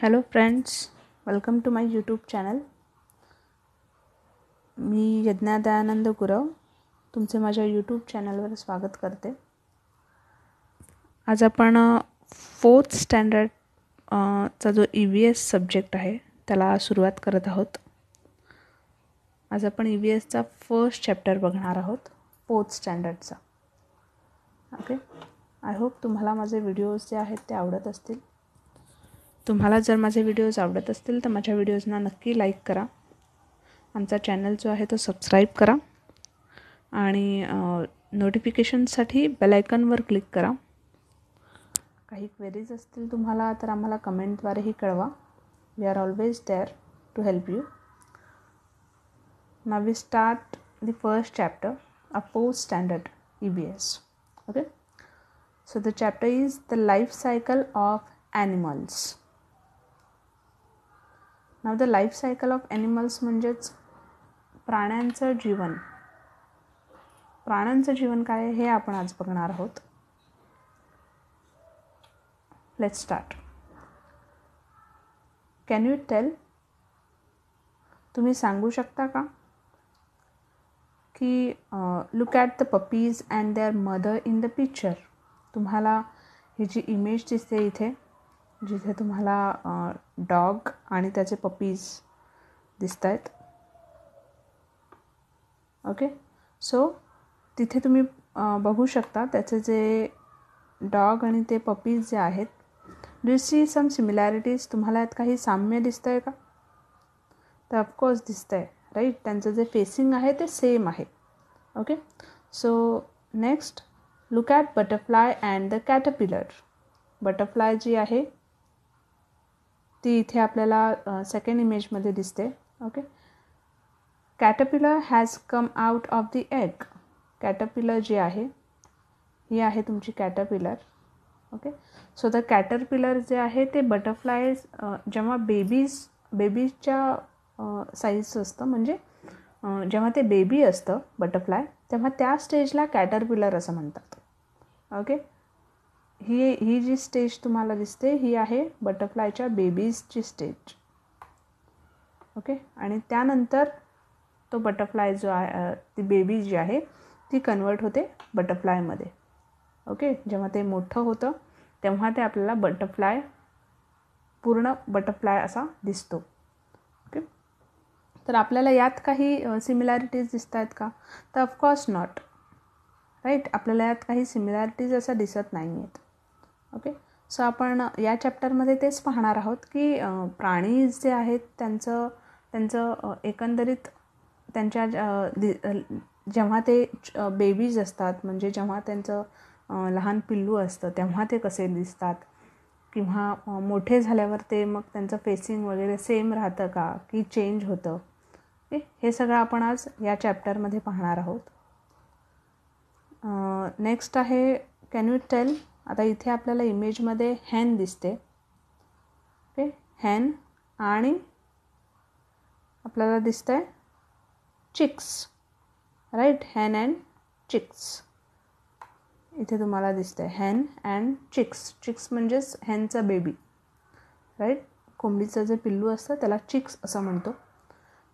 Hello friends welcome to my YouTube channel मी यज्ञा दयानंद गुरव तुमचे माझ्या यूट्यूब चॅनलवर स्वागत करते आज आपण फोर्थ स्टँडर्ड चा जो ई व्ही एस सब्जेक्ट आहे त्याला सुरुवात करत आहोत आज आपण ई व्ही एसचा फर्स्ट चॅप्टर बघणार आहोत फोर्थ स्टँडर्डचा ओके आय होप तुम्हाला माझे व्हिडिओज जे आहेत ते आवडत असतील तुम्हाला जर माझे व्हिडिओज आवडत असतील तर माझ्या व्हिडिओजना नक्की लाईक करा आमचा चॅनल जो आहे तो सबस्क्राईब करा आणि नोटिफिकेशनसाठी बेलायकनवर क्लिक करा काही क्वेरीज असतील तुम्हाला तर आम्हाला कमेंटद्वारेही कळवा we are always there to help you ना we start the first chapter a fourth standard E B S okay so the chapter is the life cycle of animals नाव the life cycle of animals म्हणजेच प्राण्यांचं जीवन प्राण्यांचं जीवन काय आहे हे आपण आज बघणार आहोत let start can you tell तुम्ही सांगू शकता का की look at the puppies and their mother in the picture तुम्हाला ही जी इमेज दिसते इथे जिथे तुम्हाला डॉग आणि त्याचे पपीज दिसत आहेत ओके सो तिथे तुम्ही बघू शकता त्याचे जे डॉग आणि ते पपीज जे आहेत डू सी सम सिमिलॅरिटीज तुम्हाला यात काही साम्य दिसतं आहे का तर ऑफकोर्स दिसतं आहे राईट त्यांचं जे फेसिंग आहे ते सेम आहे okay so next look at butterfly and the caterpillar butterfly जी आहे ती इथे आपल्याला सेकंड इमेजमध्ये दिसते okay caterpillar has come out of the egg caterpillar जी आहे ही आहे तुमची caterpillar okay so the caterpillar जे आहे ते बटरफ्लायज जेव्हा बेबीज बेबीजच्या साईजचं असतं म्हणजे जेव्हा ते बेबी असतं बटरफ्लाय तेव्हा त्या स्टेजला कॅटरपिलर असं म्हणतात ओके ही ही जी स्टेज तुम्हाला दिसते ही आहे बटरफ्लायच्या बेबीजची स्टेज ओके आणि त्यानंतर तो बटरफ्लाय जो आहे ती बेबी जी आहे ती कन्वर्ट होते बटरफ्लायमध्ये ओके जेव्हा ते मोठं होतं तेव्हा ते आपल्याला बटरफ्लाय पूर्ण बटरफ्लाय असा दिसतो ओके तर आपल्याला यात काही सिमिलॅरिटीज दिसत आहेत का तर ऑफकोर्स नॉट राईट आपल्याला यात काही सिमिलॅरिटीज असं दिसत नाही आहेत ओके सो आपण या चॅप्टरमध्ये तेच पाहणार आहोत की प्राणी जे आहेत त्यांचं त्यांचं एकंदरीत त्यांच्या जेव्हा ते बेबीज असतात म्हणजे जेव्हा त्यांचं लहान पिल्लू असतं तेव्हा ते कसे दिसतात किंवा मोठे झाल्यावर ते मग त्यांचं फेसिंग वगैरे सेम राहतं का की चेंज होतं ओके हे सगळं आपण आज या चॅप्टरमध्ये पाहणार आहोत नेक्स्ट आहे कॅन यू टेल आता इथे आपल्याला इमेजमध्ये हॅन दिसते ओके हॅन आणि आपल्याला दिसतं आहे chicks right hen and chicks इथे तुम्हाला दिसतं आहे हॅन अँड चिक्स चिक्स म्हणजेच हॅनचा बेबी राईट कोंबडीचं जे पिल्लू असतं त्याला चिक्स असं म्हणतो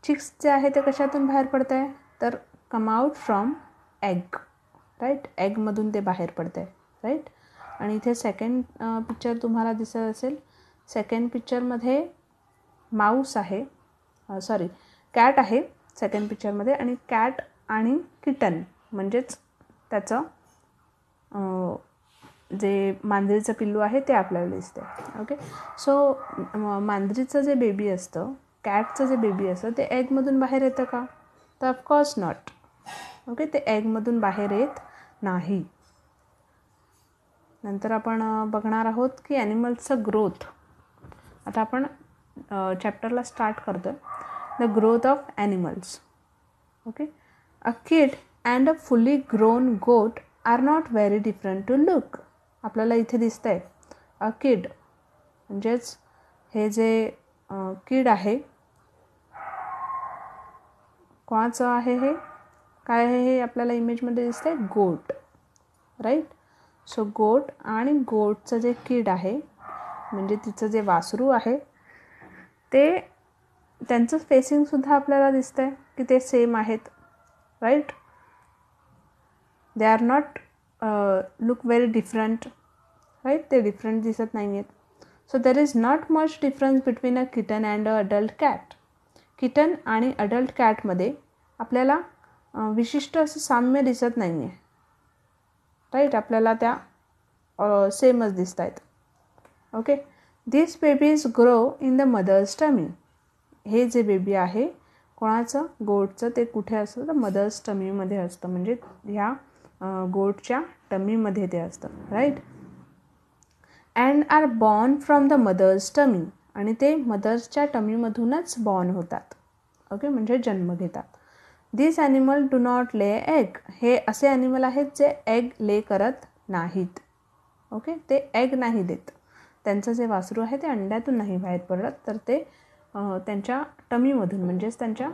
चिक्स जे आहे ते कशातून बाहेर पडतं आहे तर come out from egg right एगमधून ते बाहेर पडतं आहे राईट आणि इथे सेकंड पिक्चर तुम्हाला दिसत असेल सेकंड पिक्चरमध्ये माऊस आहे सॉरी कॅट आहे सेकंड पिक्चरमध्ये आणि कॅट आणि किटन म्हणजेच त्याचं जे मांजरीचं पिल्लू आहे ते आपल्याला दिसते ओके सो मांजरीचं जे बेबी असतं कॅटचं जे बेबी असतं ते एगमधून बाहेर येतं का तर ऑफकोर्स नॉट ओके ते एगमधून बाहेर येत नाही नंतर आपण बघणार आहोत की ॲनिमल्सचं ग्रोथ आता आपण चॅप्टरला स्टार्ट करतो the growth of animals okay a kid and a fully grown goat are not very different to look आपल्याला इथे दिसतं आहे अ किड म्हणजेच हे जे किड आहे कोणाचं आहे हे काय आहे हे आपल्याला इमेजमध्ये दिसतं आहे गोट राईट सो गोट आणि गोटचं जे किड आहे म्हणजे तिचं जे वासरू आहे ते त्यांचं फेसिंगसुद्धा आपल्याला दिसतं आहे की ते सेम आहेत right they are not look very different right ते डिफरंट दिसत नाही आहेत so there is not much difference between a kitten and a adult cat kitten आणि अडल्ट कॅटमध्ये आपल्याला uh, विशिष्ट असं साम्य दिसत नाही आहे राईट आपल्याला त्या सेमच दिसत आहेत okay this babies grow in the mother's tummy हे जे बेबी आहे कोणाचं गोटचं ते कुठे असतं तर मदर्स टमीमध्ये असतं म्हणजे ह्या गोटच्या टमीमध्ये ते असतं right and are born from the mother's tummy आणि ते मदर्सच्या टमीमधूनच बॉर्न होतात ओके म्हणजे जन्म घेतात this animal do not lay egg हे असे ॲनिमल आहेत जे एग ले करत नाहीत ओके ते एग नाही देत त्यांचं जे वासरू आहे ते अंड्यातून नाही बाहेर पडत तर ते त्यांच्या टमीमधून म्हणजेच त्यांच्या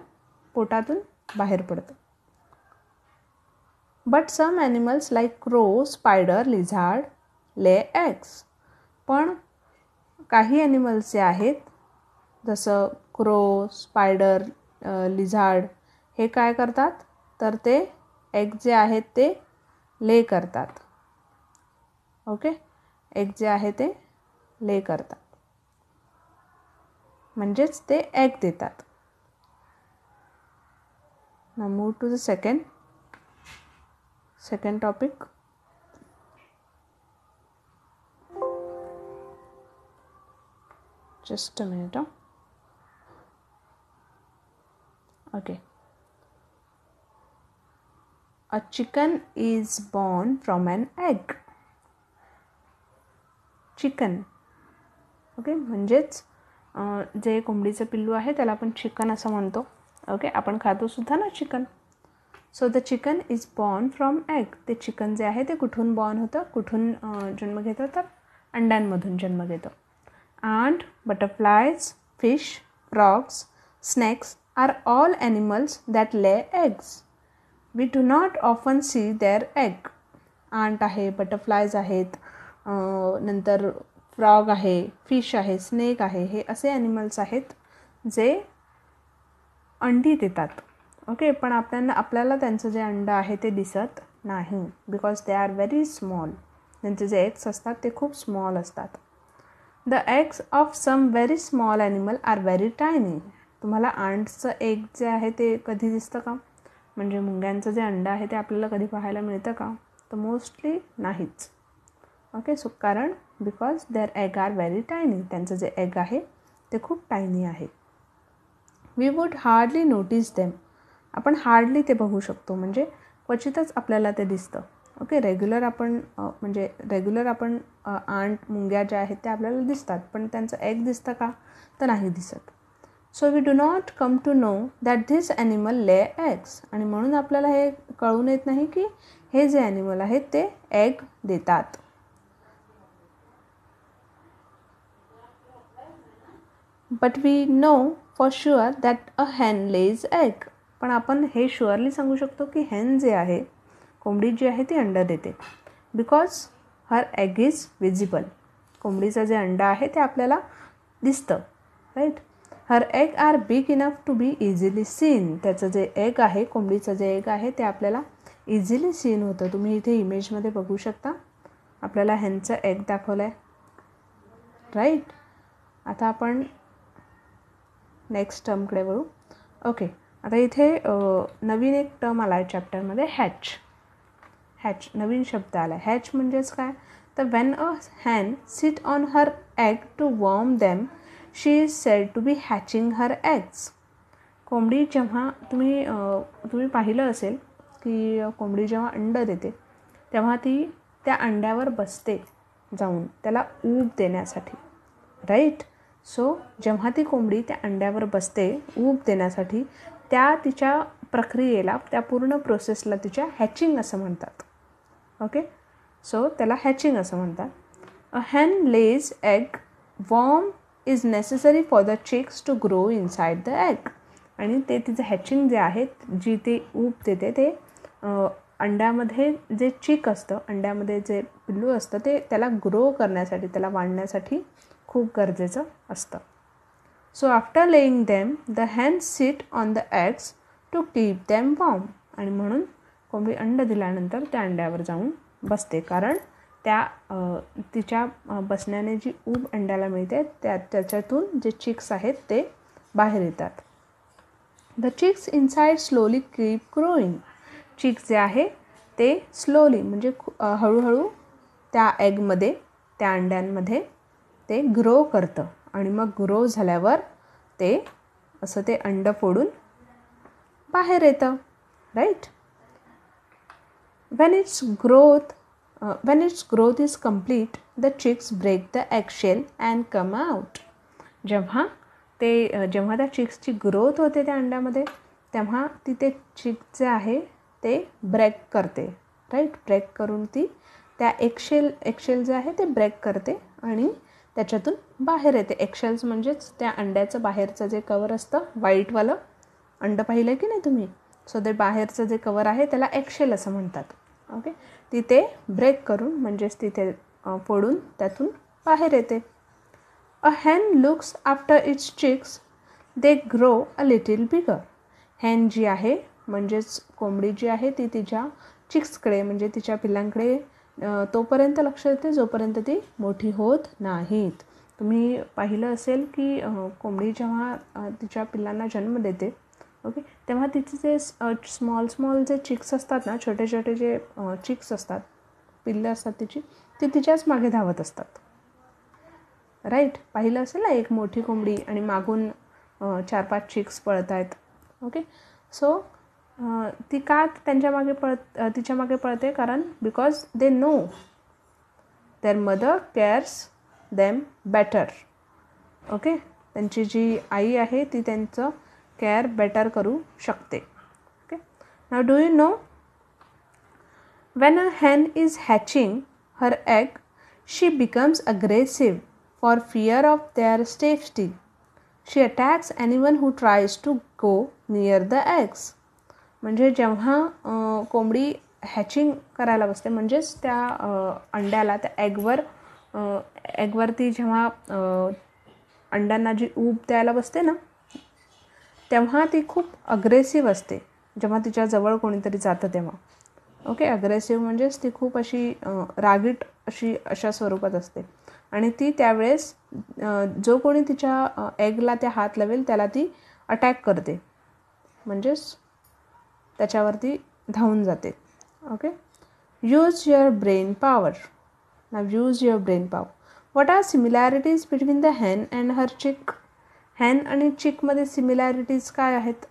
पोटातून बाहेर पडतं but some animals like crow spider lizard lay eggs पण काही ॲनिमल्स जे आहेत जसं क्रो स्पायडर लिझाड हे काय करतात तर ते एग जे आहेत ते ले करतात ओके एग जे आहे ते ले करतात म्हणजेच ते एग देतात ना move to the second second topic just a minute okay A chicken is born from an egg. Chicken okay म्हणजेच जे कोंबडीचं पिल्लू आहे त्याला आपण चिकन असं म्हणतो ओके आपण खातोसुद्धा ना chicken so the chicken is born from egg ते चिकन जे आहे ते कुठून बॉर्न होतं कुठून जन्म घेतं तर अंड्यांमधून जन्म घेतो and butterflies fish frogs snakes are all animals that lay eggs we do not often see their egg ant आहे बटरफ्लायज आहेत नंतर फ्रॉग आहे फिश आहे स्नेक आहे हे असे ॲनिमल्स आहेत जे अंडी देतात ओके पण आपल्याला आपल्याला त्यांचं जे अंडं आहे ते दिसत नाही because they are very small त्यांचे जे एग्स असतात ते खूप स्मॉल असतात the eggs of some very small animal are very tiny तुम्हाला आंट्सचं एग जे आहे ते कधी दिसतं का म्हणजे मुंग्यांचं जे अंडं आहे ते आपल्याला कधी पाहायला मिळतं का तर मोस्टली नाहीच ओके सो कारण because their egg are very tiny त्यांचं जे एग आहे ते खूप टायनी आहे we would hardly notice them आपण हार्डली ते बघू शकतो म्हणजे क्वचितच आपल्याला ते दिसतं ओके रेग्युलर आपण म्हणजे रेग्युलर आपण आंट मुंग्या ज्या आहेत त्या आपल्याला दिसतात पण त्यांचं एग दिसतं का तर नाही दिसत so we do not come to know that this animal lay eggs आणि म्हणून आपल्याला हे कळून येत नाही की हे जे ॲनिमल आहेत ते एग देतात but we know for sure that a hen lays egg पण आपण हे शुअरली सांगू शकतो की हॅन जे आहे कोंबडी जी आहे ती अंडा देते because her egg is visible कोंबडीचं जे अंडा आहे ते आपल्याला दिसतं right her egg are big enough to be easily seen त्याचं जे एग आहे कोंबडीचं जे एग आहे ते आपल्याला इझिली सीन होतं तुम्ही इथे इमेजमध्ये बघू शकता आपल्याला ह्यांचं एग दाखवलं आहे राईट आता आपण नेक्स्ट टर्मकडे वळू ओके आता इथे नवीन एक टर्म आला आहे चॅप्टरमध्ये हॅच हॅच नवीन शब्द आला आहे हॅच म्हणजेच काय तर when a hen sit on her egg to warm them she is said to be hatching her eggs कोंबडी जेव्हा तुम्ही तुम्ही पाहिलं असेल की कोंबडी जेव्हा अंड देते तेव्हा ती त्या अंड्यावर बसते जाऊन त्याला ऊब देण्यासाठी राईट सो जेव्हा ती कोंबडी त्या अंड्यावर बसते ऊब देण्यासाठी त्या तिच्या प्रक्रियेला त्या पूर्ण प्रोसेसला तिच्या हॅचिंग असं म्हणतात ओके सो त्याला हॅचिंग असं म्हणतात a hen lays egg warm is necessary for the chicks to grow inside the egg आणि ते तिचं हॅचिंग जे आहे जी ते ऊब देते ते अंड्यामध्ये जे चिक असतं अंड्यामध्ये जे पिल्लू असतं ते त्याला ग्रो करण्यासाठी त्याला वाढण्यासाठी खूप गरजेचं असतं so after laying them the hen sit on the eggs to keep them warm आणि म्हणून कोंबडी अंड दिल्यानंतर त्या अंड्यावर जाऊन बसते कारण त्या तिच्या बसण्याने जी ऊब अंड्याला मिळते त्या त्याच्यातून जे चिक्स आहेत ते बाहेर येतात the chicks inside slowly keep growing chicks जे आहे ते स्लोली म्हणजे हळूहळू त्या एगमध्ये त्या अंड्यांमध्ये ते ग्रो करतं आणि मग ग्रो झाल्यावर ते असं ते अंड फोडून बाहेर येतं right when it's growth Uh, when its growth is complete, the chicks break the eggshell and come out. जेव्हा ते uh, जेव्हा त्या चिक्सची ग्रोथ होते त्या अंड्यामध्ये तेव्हा ती ते चिक जे आहे ते ब्रेक करते राईट ब्रेक करून ती त्या एक्शेल एक्शेल जे आहे ते ब्रेक करते आणि त्याच्यातून बाहेर येते एक्शेल्स म्हणजेच त्या अंड्याचं बाहेरचं जे कवर असतं व्हाईटवालं अंडं पाहिलं की नाही तुम्ही सो ते बाहेरचं जे कवर आहे त्याला एक्शेल असं म्हणतात ओके तिथे ब्रेक करून म्हणजेच तिथे फोडून त्यातून बाहेर येते a hen looks after its chicks they grow a little bigger hen जी आहे म्हणजेच कोंबडी जी आहे ती तिच्या चिक्सकडे म्हणजे तिच्या पिल्लांकडे तोपर्यंत लक्ष देते जोपर्यंत ती मोठी होत नाहीत तुम्ही पाहिलं असेल की कोंबडी जेव्हा तिच्या पिल्लांना जन्म देते ओके तेव्हा तिचे जे स्मॉल स्मॉल जे चिक्स असतात ना छोटे छोटे जे चिक्स असतात पिल्लं असतात तिची ती तिच्याच मागे धावत असतात राईट पाहिलं असेल ना एक मोठी कोंबडी आणि मागून चार पाच चिक्स पळत आहेत ओके सो ती का त्यांच्या मागे पळत तिच्या मागे पळते कारण because they know their mother cares them better okay त्यांची जी आई आहे ती त्यांचं केअर बेटर करू शकते okay now do you know when a hen is hatching her egg she becomes aggressive for fear of their safety she attacks anyone who tries to go near the eggs म्हणजे जेव्हा कोंबडी hatching करायला बसते म्हणजेच त्या अंड्याला त्या एगवर एगवरती जेव्हा अंड्यांना जी ऊब द्यायला बसते ना तेव्हा ती खूप अग्रेसिव्ह असते जेव्हा तिच्याजवळ कोणीतरी जातं तेव्हा ओके अग्रेसिव्ह म्हणजेच ती खूप अशी रागीट अशी अशा स्वरूपात असते आणि ती त्यावेळेस जो कोणी तिच्या एगला त्या हात लावेल त्याला ती अटॅक करते म्हणजेच त्याच्यावरती धावून जाते okay use your brain power now use your brain power what are similarities between the hen and her chick hen आणि चिकमध्ये सिमिलॅरिटीज काय आहेत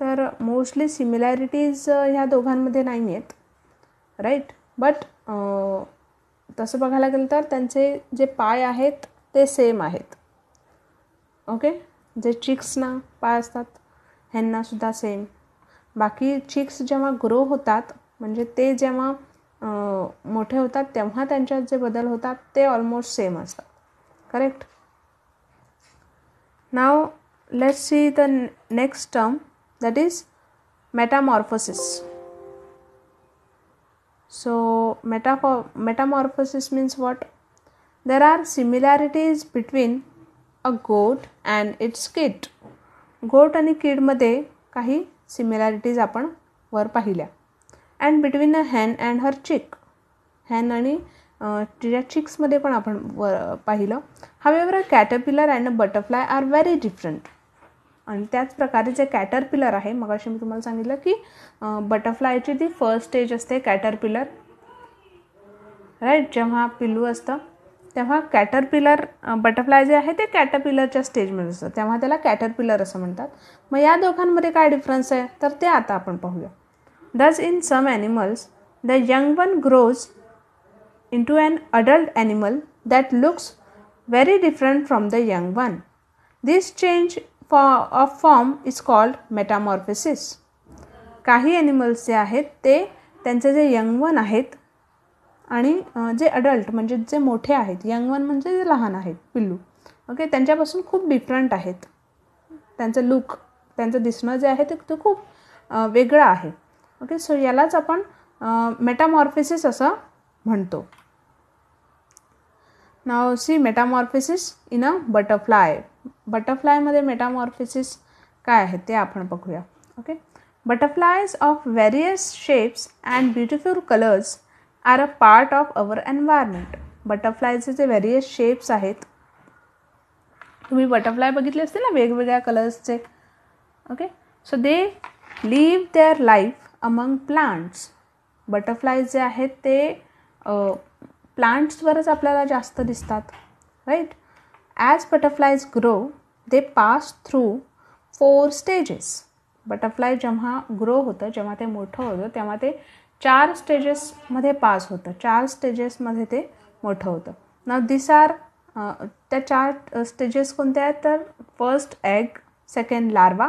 तर मोस्टली सिमिलॅरिटीज ह्या दोघांमध्ये नाही आहेत राईट बट तसं बघायला गेलं तर त्यांचे जे पाय आहेत ते सेम आहेत ओके जे चिक्सना पाय असतात ह्यांनासुद्धा सेम बाकी चिक्स जेव्हा ग्रो होतात म्हणजे ते जेव्हा मोठे होतात तेव्हा त्यांच्यात जे बदल होतात ते ऑलमोस्ट सेम असतात correct Now let's see the next term that is metamorphosis. So metafor- metamorphosis means what? There are similarities between a goat and its kid. Goat गोट kid madhe kahi similarities apan var pahilya. And between a hen and her chick. Hen and चिक्समध्ये पण आपण व पाहिलं हवेवर caterpillar and butterfly are very different आणि त्याच प्रकारे जे कॅटरपिलर आहे मग अशी मी तुम्हाला सांगितलं की बटरफ्लायची ती फर्स्ट स्टेज असते कॅटरपिलर राईट जेव्हा पिल्लू असतं तेव्हा कॅटरपिलर बटरफ्लाय जे आहे ते कॅटरपिलरच्या स्टेजमध्ये असतं तेव्हा त्याला कॅटरपिलर असं म्हणतात मग या दोघांमध्ये काय डिफरन्स आहे तर ते आता आपण पाहूया thus in some animals the young one grows into an adult animal that looks very different from the young one. This change of form is called metamorphosis. काही ॲनिमल्स जे आहेत ते त्यांचे जे यंग वन आहेत आणि जे अडल्ट म्हणजे जे मोठे आहेत यंग वन म्हणजे जे लहान आहेत पिल्लू ओके त्यांच्यापासून खूप डिफरंट आहेत त्यांचं लुक त्यांचं दिसणं जे आहे ते खूप वेगळं आहे ओके सो यालाच आपण मेटामॉर्फिसिस असं म्हणतो now see metamorphosis in a butterfly बटरफ्लायमध्ये मेटामॉर्फिसिस काय आहे ते आपण बघूया okay butterflies of various shapes and beautiful colours are a part of our environment बटरफ्लायचे जे व्हेरियस शेप्स आहेत तुम्ही बटरफ्लाय बघितले असतील ना वेगवेगळ्या कलर्सचे okay so they live their life among plants butterfly जे आहेत ते प्लांट्सवरच आपल्याला जास्त दिसतात right as butterflies grow they pass through four stages butterfly जेव्हा ग्रो होतं जेव्हा ते मोठं होतं तेव्हा ते चार स्टेजेसमध्ये पास होतं चार स्टेजेसमध्ये ते मोठं होतं ना दिस आर त्या चार स्टेजेस कोणत्या आहेत तर first egg second larva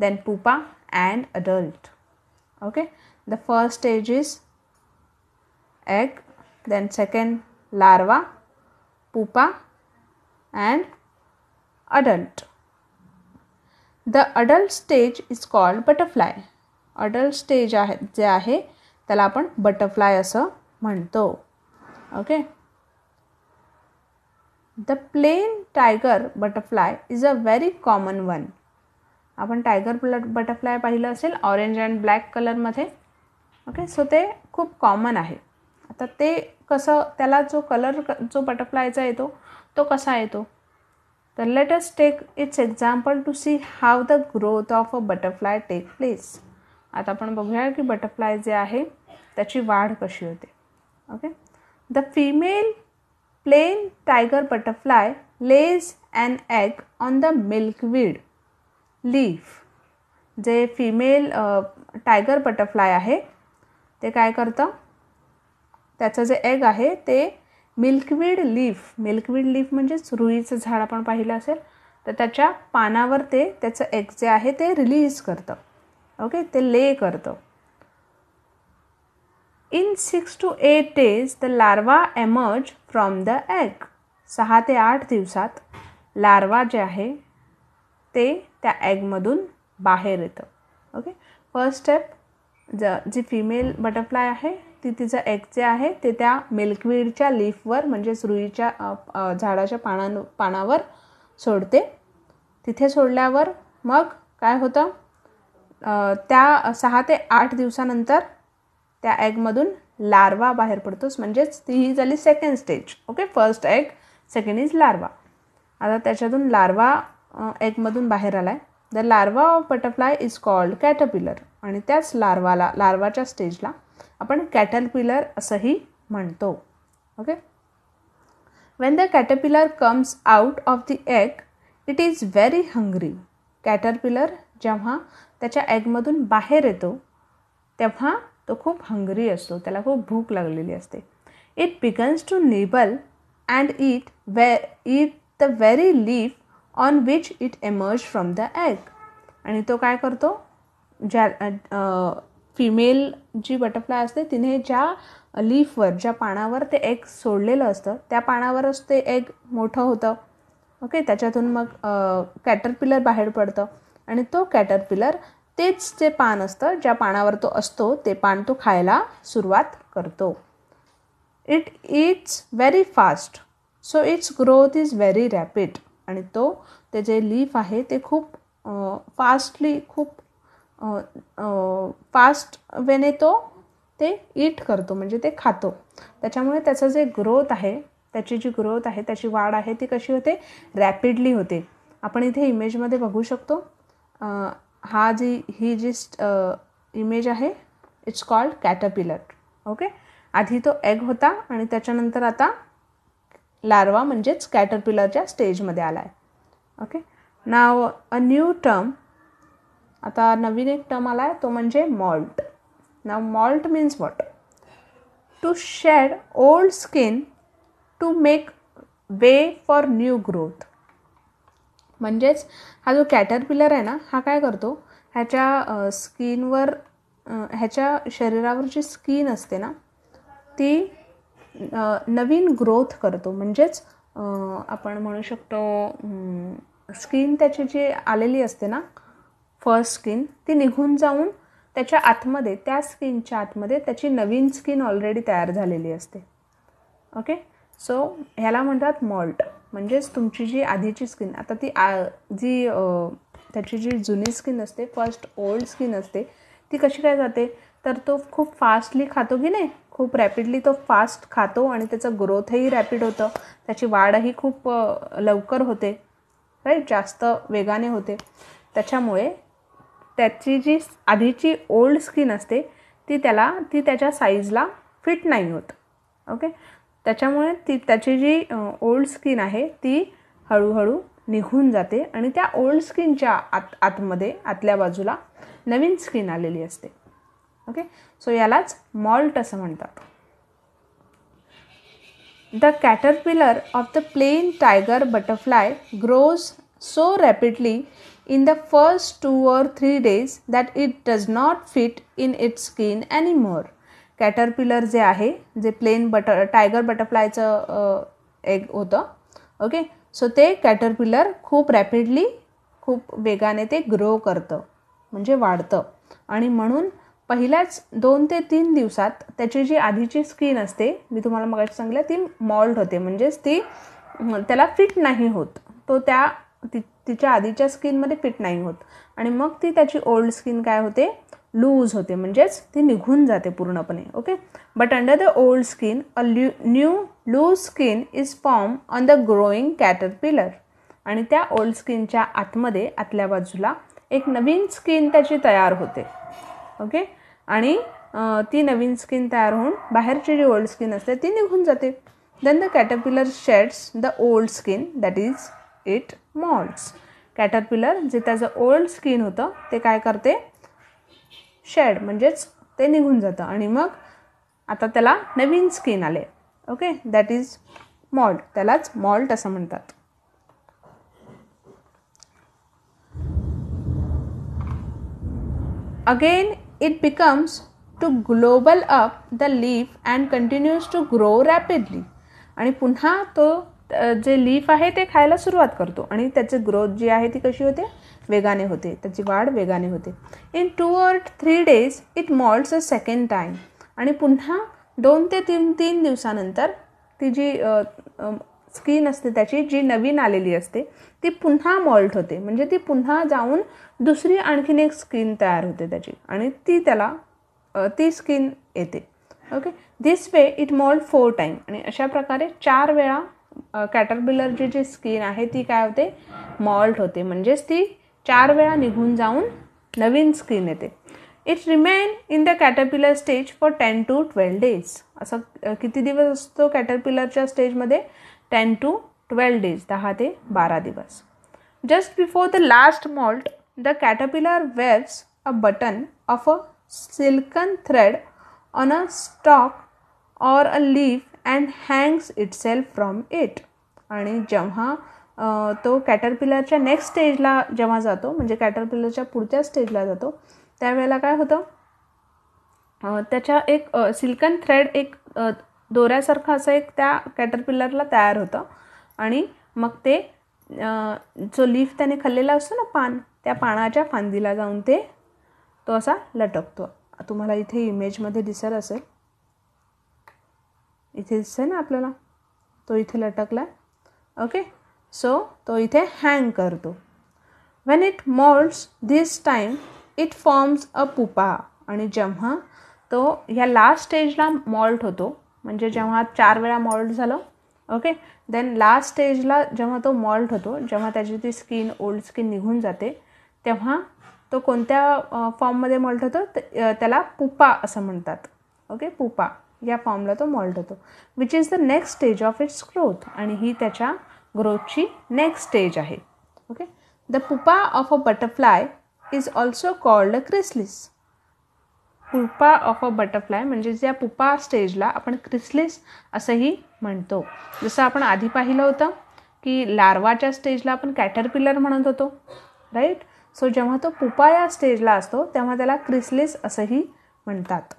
then pupa and adult okay the first stage is egg then second larva pupa and adult the adult stage is called butterfly adult stage आहे जे आहे त्याला आपण बटरफ्लाय असं म्हणतो okay the plain tiger butterfly is a very common one आपण tiger blood butterfly पाहिलं असेल ऑरेंज अँड ब्लॅक कलरमध्ये ओके सो ते खूप कॉमन आहे आता ते कसं त्याला जो कलर जो बटरफ्लायचा येतो तो कसा येतो तर let take its example to see how the growth of a butterfly take place आता आपण बघूया की बटरफ्लाय जे आहे त्याची वाढ कशी होते okay the female plain tiger butterfly lays and egg on the milkweed leaf जे फिमेल टायगर बटरफ्लाय आहे ते काय करतं त्याचं जे एग आहे ते मिल्कवीड लीफ मिल्कवीड लीफ म्हणजेच रुईचं झाड आपण पाहिलं असेल तर त्याच्या पानावर ते त्याचं एग जे आहे ते रिलीज करतं ओके ते ले करतं in six to eight days the larva emerge from the egg सहा ते आठ दिवसात लार्वा जे आहे ते त्या एगमधून बाहेर येतं ओके फर्स्ट स्टेप ज जी फिमेल बटरफ्लाय आहे ती तिचं एग जे आहे ते त्या मिल्कवीडच्या लीफवर म्हणजेच रुईच्या झाडाच्या पानां पानावर सोडते तिथे सोडल्यावर मग काय होतं त्या सहा ते आठ दिवसानंतर त्या एगमधून लार्वा बाहेर पडतोस म्हणजेच ती ही झाली second stage okay first egg second is larva आता त्याच्यातून लार्वा एगमधून बाहेर आला आहे the larva of butterfly is called caterpillar आणि त्याच लार्वाला लार्वाच्या स्टेजला आपण कॅटरपिलर असंही म्हणतो okay when the caterpillar comes out of the egg it is very hungry caterpillar जेव्हा त्याच्या एगमधून बाहेर येतो तेव्हा तो खूप हंग्री असतो त्याला खूप भूक लागलेली असते it begins to nibble and it way eat the very leaf on which it emerge from the egg आणि तो काय करतो ज्या फिमेल जी बटरफ्लाय असते तिने ज्या लीफवर ज्या पानावर ते एग सोडलेलं असतं त्या पानावरच ते एग मोठं होतं ओके त्याच्यातून मग कॅटरपिलर बाहेर पडतं आणि तो कॅटरपिलर तेच जे पान असतं ज्या पानावर तो असतो ते पान तो खायला सुरुवात करतो it eats very fast so its growth is very rapid आणि तो ते जे लीफ आहे ते खूप फास्टली खूप फास्ट वेने तो ते ईट करतो म्हणजे ते खातो त्याच्यामुळे त्याचं जे ग्रोथ आहे त्याची जी ग्रोथ आहे त्याची वाढ आहे ती कशी होते रॅपिडली होते आपण इथे इमेजमध्ये बघू शकतो हा जी ही जी इमेज आहे इट्स कॉल्ड कॅटरपिलर ओके आधी तो एग होता आणि त्याच्यानंतर आता लार्वा म्हणजेच कॅटरपिलरच्या स्टेजमध्ये आला आहे okay now a new term आता नवीन एक टर्म आला आहे तो म्हणजे moult now moult means what to shed old skin to make way for new growth म्हणजेच हा जो कॅटरपिलर आहे ना हा काय करतो ह्याच्या स्किनवर ह्याच्या शरीरावर जी स्किन असते ना ती नवीन ग्रोथ करतो म्हणजेच आपण म्हणू शकतो स्किन त्याची जी आलेली असते ना फर्स्ट स्किन ती निघून जाऊन त्याच्या आतमध्ये त्या स्किनच्या आतमध्ये त्याची नवीन स्किन ऑलरेडी तयार झालेली असते ओके सो ह्याला म्हणतात मॉल्ट म्हणजेच तुमची जी आधीची स्किन आता ती आ जी त्याची जी जुनी स्किन असते फर्स्ट ओल्ड स्किन असते ती कशी काय जाते तर तो खूप फास्टली खातो की नाही खूप रॅपिडली तो फास्ट खातो आणि त्याचं ग्रोथही रॅपिड होतं त्याची वाढही खूप लवकर होते राईट जास्त वेगाने होते त्याच्यामुळे त्याची जी आधीची ओल्ड स्किन असते ती त्याला ती त्याच्या साईजला फिट नाही होत ओके त्याच्यामुळे ती त्याची जी ओल्ड स्किन आहे ती हळूहळू निघून जाते आणि त्या ओल्ड स्किनच्या आत आतमध्ये आतल्या बाजूला नवीन स्किन आलेली असते ओके सो यालाच मॉल्ट असं म्हणतात the caterpillar of the plain tiger butterfly grows so rapidly in the first two or three days that it does not fit in its skin anymore. Caterpillar जे आहे जे plain butter tiger बटरफ्लायचं egg होतं okay so ते caterpillar खूप rapidly खूप वेगाने ते ग्रो करतं म्हणजे वाढतं आणि म्हणून पहिल्याच दोन ते तीन दिवसात त्याची जी आधीची स्किन असते मी तुम्हाला मग सांगितलं ती मॉल्ड होते म्हणजेच ती त्याला फिट नाही होत तो त्या ती तिच्या आधीच्या स्किनमध्ये फिट नाही होत आणि मग ती त्याची ओल्ड स्किन काय होते लूज होते म्हणजेच ती निघून जाते पूर्णपणे okay but under the old skin a new new loose skin is form on the growing caterpillar आणि त्या ओल्ड स्किनच्या आतमध्ये आतल्या बाजूला एक नवीन स्किन त्याची तयार होते ओके आणि ती नवीन स्किन तयार होऊन बाहेरची जी ओल्ड स्किन असते ती निघून जाते then the caterpillar sheds the old skin that is it moults caterpillar जे त्याचं ओल्ड स्किन होतं ते काय करते शेड म्हणजेच ते निघून जातं आणि मग आता त्याला नवीन स्किन आले ओके दॅट इज मॉल्ट त्यालाच मॉल्ट असं म्हणतात again it becomes to gobble up the leaf and continuous to grow rapidly आणि पुन्हा तो जे लीफ आहे ते खायला सुरुवात करतो आणि त्याची ग्रोथ जी आहे ती कशी होते वेगाने होते त्याची वाढ वेगाने होते in two or three days it moults a second time आणि पुन्हा दोन ते तीन तीन दिवसानंतर ती जी स्किन असते त्याची जी नवीन आलेली असते ती पुन्हा मॉल्ट होते म्हणजे ती पुन्हा जाऊन दुसरी आणखीन एक स्किन तयार होते त्याची आणि ती त्याला ती स्किन येते okay this way it moult four time आणि अशा प्रकारे चार वेळा कॅटरपिलरची जी स्किन आहे ती काय होते मॉल्ट होते म्हणजेच ती चार वेळा निघून जाऊन नवीन स्किन येते it remain in the caterpillar stage for ten to twelve days असं किती दिवस असतो कॅटरपिलरच्या स्टेजमध्ये टेन टू ट्वेल्व डेज दहा ते बारा दिवस just before the last moult the caterpillar webs a button of a silken thread on a stalk or a leaf and hangs itself from it आणि जेव्हा तो कॅटरपिलरच्या नेक्स्ट स्टेजला जेव्हा जातो म्हणजे कॅटरपिलरच्या पुढच्या स्टेजला जातो त्यावेळेला काय होतं त्याच्या एक सिल्कन थ्रेड एक दोऱ्यासारखं असं एक त्या कॅटरपिलरला तयार होतं आणि मग ते जो लीफ त्याने खाल्लेला असतो ना पान त्या पानाच्या फांदीला जाऊन ते तो असा लटकतो तुम्हाला इथे इमेजमध्ये दिसत असेल इथे आहे ना आपल्याला तो इथे लटकला ओके सो तो इथे हँग करतो when it moults this time it forms a pupa आणि जेव्हा तो ह्या लास्ट स्टेजला मॉल्ट होतो म्हणजे जेव्हा चार वेळा मॉल्ट झालं ओके देन लास्ट स्टेजला जेव्हा तो मॉल्ट होतो जेव्हा त्याची ती स्किन ओल्ड स्किन निघून जाते तेव्हा तो कोणत्या फॉर्ममध्ये मॉल्ट होतो त्याला पुपा असं म्हणतात ओके पुपा या फॉर्मला तो मॉल्ट होतो which is the next stage of its growth आणि ही त्याच्या ग्रोथची नेक्स्ट स्टेज आहे okay the pupa of a butterfly is also called a chrysalis pupa of a butterfly म्हणजे ज्या पुपा स्टेजला आपण क्रिसलिस असंही म्हणतो जसं आपण आधी पाहिलं होतं की लार्वाच्या स्टेजला आपण कॅटरपिलर म्हणत होतो राईट सो जेव्हा तो पुपा या स्टेजला असतो तेव्हा त्याला क्रिसलिस असंही म्हणतात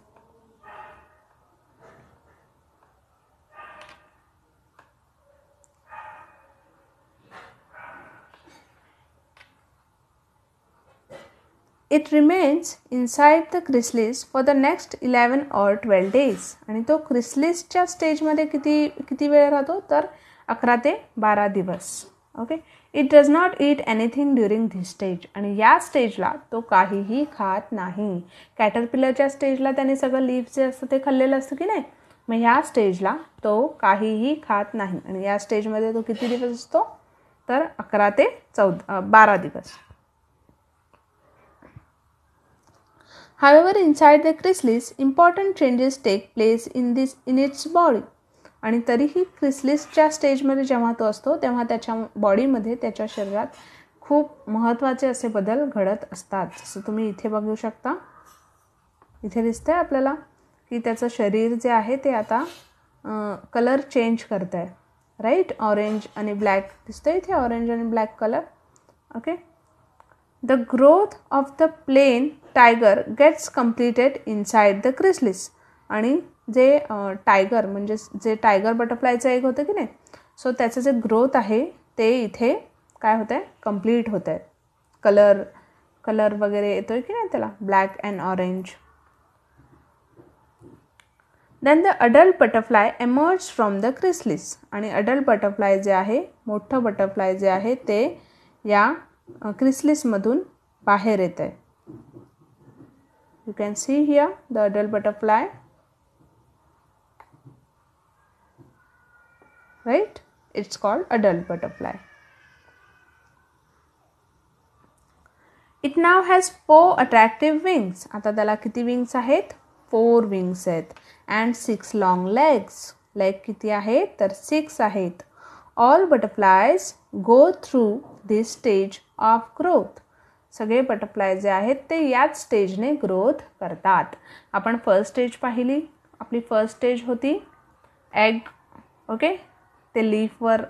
it remains inside the chrysalis for the next eleven or twelve days आणि तो क्रिसलिसच्या स्टेजमध्ये किती किती वेळ राहतो तर अकरा ते बारा दिवस okay it does not eat anything during this stage आणि या स्टेजला तो काहीही खात नाही कॅटरपिलरच्या स्टेजला त्याने सगळं लीफ जे असतं ते खाल्लेलं असतं की नाही मग ह्या स्टेजला तो काहीही खात नाही आणि या स्टेजमध्ये तो किती दिवस असतो तर अकरा ते चौदा बारा दिवस However, inside the chrysalis, important changes take place in this in its body. आणि तरीही क्रिसलिसच्या स्टेजमध्ये जेव्हा तो असतो तेव्हा त्याच्या बॉडीमध्ये त्याच्या शरीरात खूप महत्त्वाचे असे बदल घडत असतात जसं तुम्ही इथे बघू शकता इथे दिसतं आहे आपल्याला की त्याचं शरीर जे आहे ते आता कलर चेंज करत आहे राईट ऑरेंज आणि ब्लॅक दिसतं इथे ऑरेंज आणि black colour okay the growth of the plain tiger gets completed inside the chrysalis आणि जे टायगर म्हणजे जे टायगर बटरफ्लायचं एक होतं की नाही सो त्याचं जे ग्रोथ आहे ते इथे काय होत आहे कम्प्लीट होत आहे कलर कलर वगैरे येतो आहे की नाही त्याला black and orange then the adult butterfly emerge from the chrysalis आणि अडल्ट बटरफ्लाय जे आहे मोठं बटरफ्लाय जे आहे ते या क्रिसलिसमधून बाहेर येत आहे you can see here the adult butterfly right it's called adult butterfly it now has four attractive wings आता त्याला किती विंग्स आहेत फोर विंग्स आहेत and six long legs leg किती आहेत तर सिक्स आहेत all butterflies go through this stage of growth सगळे बटरफ्लाय जे आहेत ते याच स्टेजने ग्रोथ करतात आपण फर्स्ट स्टेज पाहिली आपली फर्स्ट स्टेज होती एग ओके ते लीफवर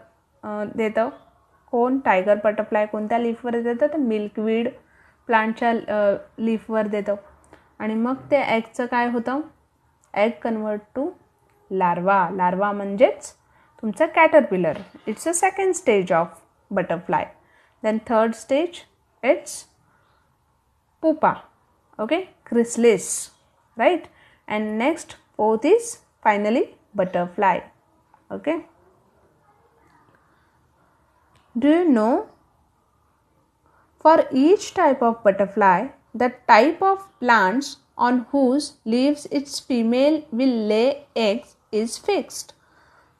देतं कोण टायगर बटरफ्लाय कोणत्या लीफवर देतं तर मिल्कवीड प्लांटच्या लीफवर देतं आणि मग ते एगचं काय होतं egg convert to larva larva म्हणजेच तुमचं caterpillar it's a second stage of butterfly Then third stage, it's pupa, okay, chrysalis, right? And next fourth is finally butterfly, okay. Do you know for each type of butterfly, the type of plants on whose leaves its female will lay eggs is fixed.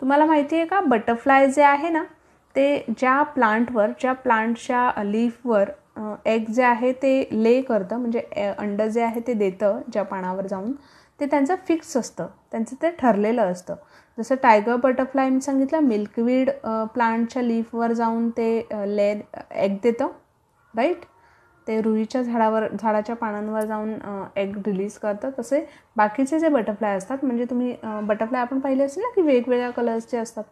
तुम्हाला माहिती आहे का butterfly जे आहे ना ते ज्या प्लांटवर ज्या प्लांटच्या लीफवर एग जे आहे ते ले करतं म्हणजे अंड जे आहे ते देतं ज्या पानावर जाऊन ते त्यांचं फिक्स असतं त्यांचं ते ठरलेलं असतं जसं टायगर बटरफ्लाय मी सांगितलं मिल्कवीड प्लांटच्या लीफवर जाऊन ते ले एग देतं राईट ते रुईच्या झाडावर झाडाच्या पानांवर जाऊन एग रिलीज करतं तसे बाकीचे जे बटरफ्लाय असतात म्हणजे तुम्ही बटरफ्लाय आपण पाहिले असेल ना की वेगवेगळ्या कलर्सचे असतात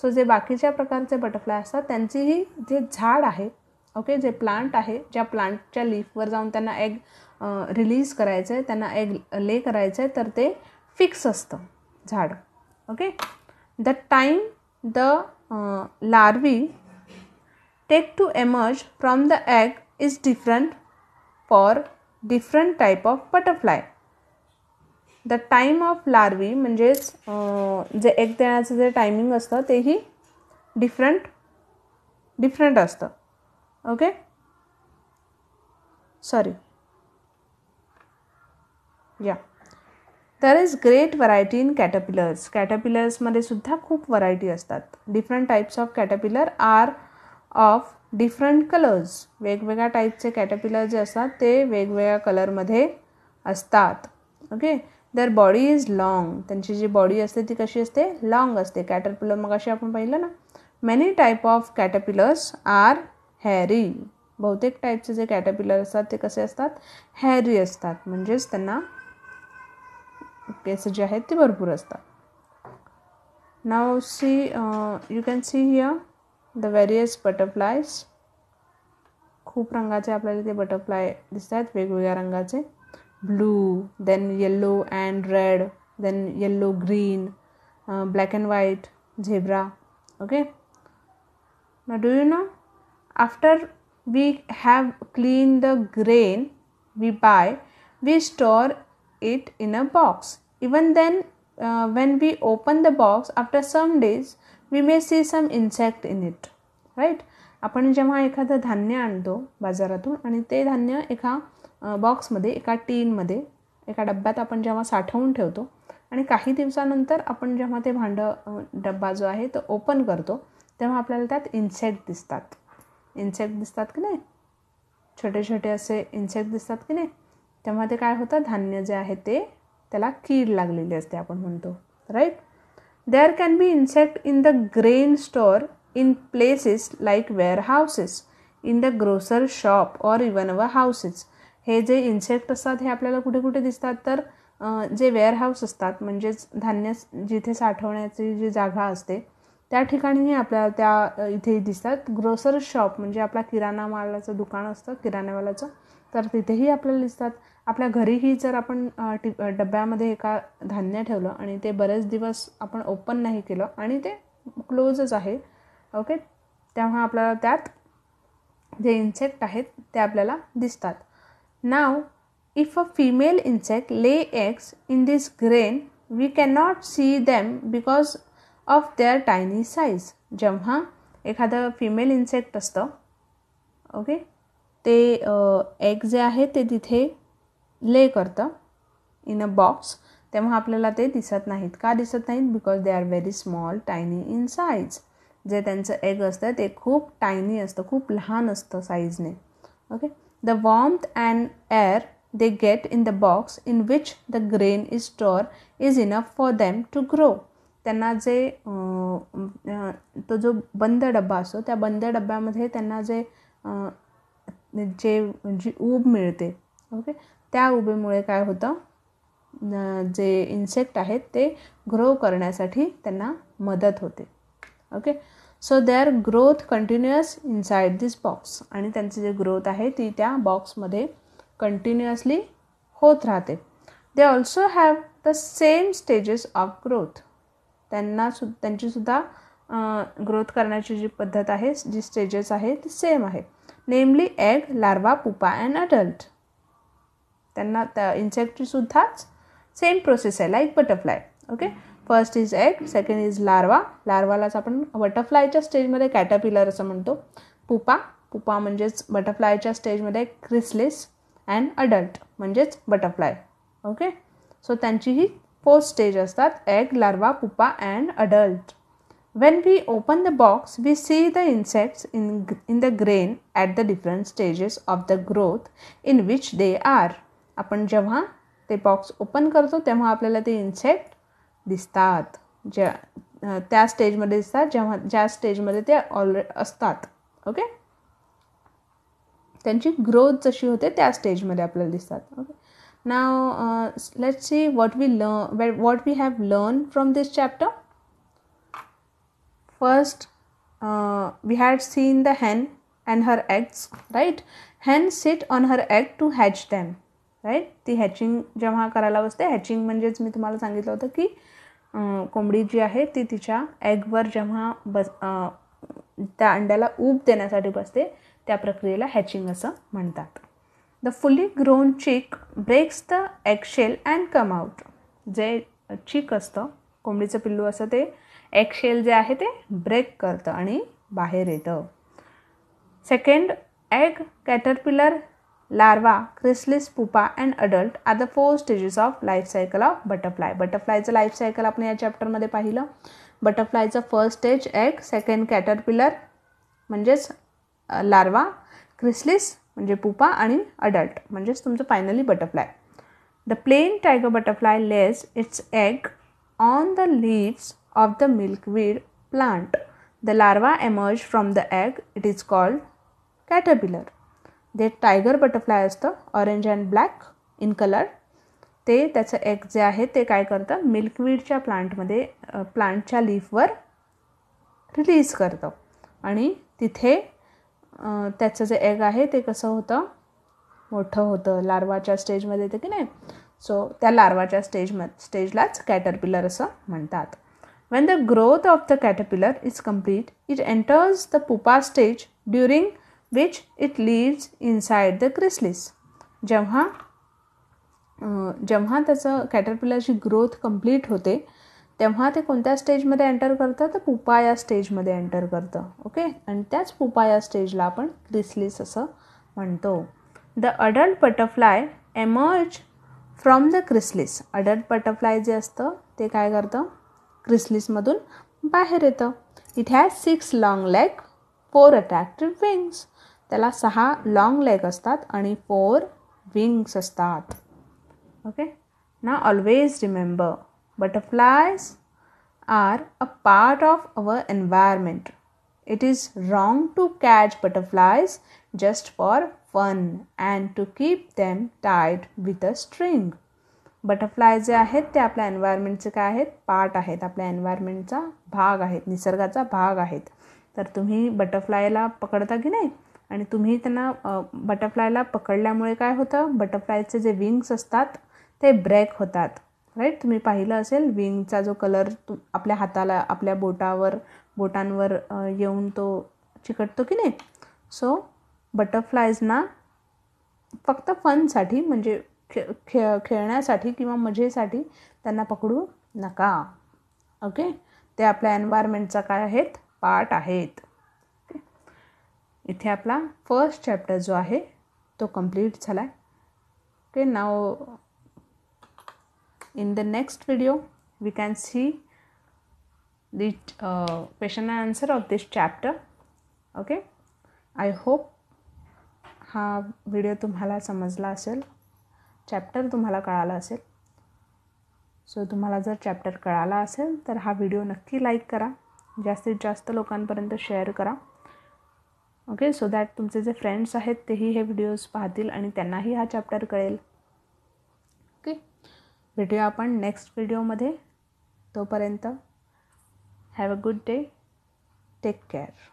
सो जे बाकीच्या प्रकारचे बटरफ्लाय असतात त्यांचीही जे झाड आहे ओके जे प्लांट आहे ज्या प्लांटच्या लीफवर जाऊन त्यांना एग रिलीज करायचं आहे त्यांना एग ले करायचं आहे तर ते फिक्स असतं झाड okay the time the larvae take to emerge from the egg is different for different type of butterfly the time of larvae म्हणजेच जे एक देण्याचं जे टायमिंग असतं तेही डिफरंट डिफरंट असतं okay sorry yeah there is great variety in caterpillars कॅटपिलर्समध्ये सुद्धा खूप व्हरायटी असतात different types of caterpillar are of different colours वेगवेगळ्या टाईपचे कॅटपिलर जे असतात ते वेगवेगळ्या कलरमध्ये असतात ओके दर बॉडी इज लाँग त्यांची जी बॉडी असते ती कशी असते लाँग असते कॅटरपिलर मग अशी आपण पाहिलं ना many type of caterpillars are hairy बहुतेक टाईपचे जे कॅटरपिलर असतात ते कसे असतात हॅरी असतात म्हणजेच त्यांना केस जे आहेत ते भरपूर असतात now see you can see here the various butterflies खूप रंगाचे आपल्याला ते बटरफ्लाय दिसतात वेगवेगळ्या रंगाचे blue, then yellow and red, then yellow, green, uh, black and white, zebra. Okay. Now, do you know? After we have cleaned the grain we buy, we store it in a box. Even then, uh, when we open the box after some days, we may see some insect in it. Right? आपण जेव्हा एखादं धान्य आणतो बाजारातून आणि ते धान्य एका बॉक्समध्ये एका टीनमध्ये एका डब्यात आपण जेव्हा साठवून ठेवतो आणि काही दिवसानंतर आपण जेव्हा ते भांडं डब्बा जो आहे तो ओपन करतो तेव्हा आपल्याला त्यात इन्सेक्ट दिसतात इन्सेक्ट दिसतात की नाही छोटे छोटे असे इन्सेक्ट दिसतात की नाही तेव्हा ते काय होतं धान्य जे आहे ते त्याला कीड लागलेली असते आपण म्हणतो right there can be insect in the grain store in places like warehouses in the grocer shop or even our houses हे जे इन्सेक्ट असतात हे आपल्याला कुठे कुठे दिसतात तर जे वेअरहाऊस असतात म्हणजेच धान्य जिथे साठवण्याची जी जागा असते त्या ठिकाणीही आपल्याला त्या इथे दिसतात ग्रोसरी शॉप म्हणजे आपला किराणा मालाचं दुकान असतं किराणावालाचं तर तिथेही आपल्याला दिसतात आपल्या घरीही जर आपण टिप डब्यामध्ये एका धान्य ठेवलं आणि ते बरेच दिवस आपण ओपन नाही केलं आणि ते क्लोजच आहे ओके तेव्हा आपल्याला त्यात जे इन्सेक्ट आहेत ते आपल्याला दिसतात Now, if a female insect lay eggs in this grain, we cannot see them because of their tiny size. जेव्हा एखादं फिमेल इन्सेक्ट असतं ओके ते एग जे आहे ते तिथे ले करतं इन अ बॉक्स तेव्हा आपल्याला ते दिसत नाहीत का दिसत नाहीत because they are very small tiny in size जे त्यांचं एग असतं ते खूप टायनी असतं खूप लहान असतं साईजने okay the warmth and air they get in the box in which the grain is stored is enough for them to grow त्यांना जे तो जो बंद डबा असतो त्या बंद डब्यामध्ये त्यांना जे जे जी ऊब मिळते ओके त्या उबेमुळे काय होतं जे इन्सेक्ट आहेत ते ग्रो करण्यासाठी त्यांना मदत होते okay so they are growth continuous inside this box आणि त्यांचं जे ग्रोथ आहे ती त्या बॉक्समध्ये कंटिन्युअसली होत राहते they also have the same stages of growth त्यांना सु त्यांचीसुद्धा ग्रोथ करण्याची जी पद्धत आहे जी स्टेजेस आहे ती सेम आहे namely egg larva pupa and adult त्यांना त्या इन्सेक्टचीसुद्धाच सेम प्रोसेस आहे like butterfly okay first is egg second is larva लार्वालाच आपण बटरफ्लायच्या स्टेजमध्ये कॅटरपिलर असं म्हणतो पुपा पुपा म्हणजेच बटरफ्लायच्या स्टेजमध्ये क्रिसलिस अँड अडल्ट म्हणजेच बटरफ्लाय ओके सो त्यांची ही फोर स्टेज असतात egg larva pupa and adult when we open the box we see the insects in in the grain at the different stages of the growth in which they are आपण जेव्हा ते box open करतो तेव्हा आपल्याला ते insect दिसतात ज्या त्या स्टेजमध्ये दिसतात जेव्हा ज्या स्टेजमध्ये ते ऑलरेडी असतात ओके त्यांची ग्रोथ जशी होते त्या स्टेजमध्ये आपल्याला दिसतात okay now let see what we learn what we have learn from this chapter first we had seen the hen and her eggs right hen sit on her egg to hatch them right ती hatching जेव्हा करायला बसते hatching म्हणजेच मी तुम्हाला सांगितलं होतं की कोंबडी जी आहे ती तिच्या एगवर जेव्हा बस त्या अंड्याला ऊब देण्यासाठी बसते त्या प्रक्रियेला हॅचिंग असं म्हणतात the fully grown chick breaks the eggshell and come out जे चीक असतं कोंबडीचं पिल्लू असं ते एक्शेल जे आहे ते ब्रेक करतं आणि बाहेर येतं second egg caterpillar larva chrysalis pupa and adult are the four stages of life cycle of butterfly बटरफ्लायचं लाईफ सायकल आपण या चॅप्टरमध्ये पाहिलं बटरफ्लायचं first stage egg second caterpillar म्हणजेच लार्वा क्रिस्लिस म्हणजे पुपा आणि अडल्ट म्हणजेच तुमचं finally butterfly the plain tiger butterfly lays its egg on the leaves of the milkweed plant the larva emerge from the egg it is called caterpillar जे tiger butterfly असतं orange and black in colour ते त्याचं egg जे आहे ते काय करतं मिल्कवीडच्या प्लांटमध्ये प्लांटच्या लीफवर रिलीज करतं आणि तिथे त्याचं जे एग आहे ते कसं होतं मोठं होतं लार्वाच्या स्टेजमध्ये येतं की नाही सो त्या लार्वाच्या स्टेजम स्टेजलाच कॅटरपिलर असं म्हणतात when the growth of the caterpillar is complete it enters the pupa stage during which it lives inside the chrysalis जेव्हा जेव्हा त्याचं कॅटरपिलरची ग्रोथ कम्प्लीट होते तेव्हा ते कोणत्या स्टेजमध्ये एंटर करतं तर पुपा या स्टेजमध्ये एंटर करतं ओके आणि त्याच पुपा या स्टेजला आपण क्रिसलिस असं म्हणतो the adult butterfly emerge from the chrysalis adult butterfly जे असतं ते काय करतं क्रिसलिसमधून बाहेर येतं it has six long leg four attractive wings त्याला सहा लाँग लेग असतात आणि फोर विंग्स असतात ओके ना always remember butterflies are a part of our environment it is wrong to catch butterflies just for fun and to keep them tight with a string butterfly जे आहेत ते आपल्या एन्व्हायरमेंटचे काय आहेत पार्ट आहेत आपल्या एन्व्हायरमेंटचा भाग आहेत निसर्गाचा भाग आहेत तर तुम्ही बटरफ्लायला पकडता की नाही आणि तुम्ही त्यांना बटरफ्लायला पकडल्यामुळे काय होतं बटरफ्लायचे जे विंग्स असतात ते ब्रेक होतात राईट तुम्ही पाहिलं असेल विंगचा जो कलर तु आपल्या हाताला आपल्या बोटावर बोटांवर येऊन तो चिकटतो की नाही सो बटरफ्लायजना फक्त फनसाठी म्हणजे खे खे खेळण्यासाठी किंवा मजेसाठी त्यांना पकडू नका ओके ते आपल्या एन्व्हायरमेंटचा काय आहेत पार्ट आहेत इथे आपला फर्स्ट चॅप्टर जो आहे तो कंप्लीट झाला आहे okay now in the next video we can see the question and answer of this chapter okay I hope हा व्हिडिओ तुम्हाला समजला असेल चॅप्टर तुम्हाला कळाला असेल सो तुम्हाला जर चॅप्टर कळाला असेल तर हा व्हिडिओ नक्की लाईक करा जास्तीत जास्त लोकांपर्यंत शेअर करा ओके सो दॅट तुमचे जे फ्रेंड्स आहेत तेही हे व्हिडिओज पाहतील आणि त्यांनाही हा चॅप्टर कळेल ओके भेटूया आपण नेक्स्ट व्हिडिओमध्ये तोपर्यंत have a good day take care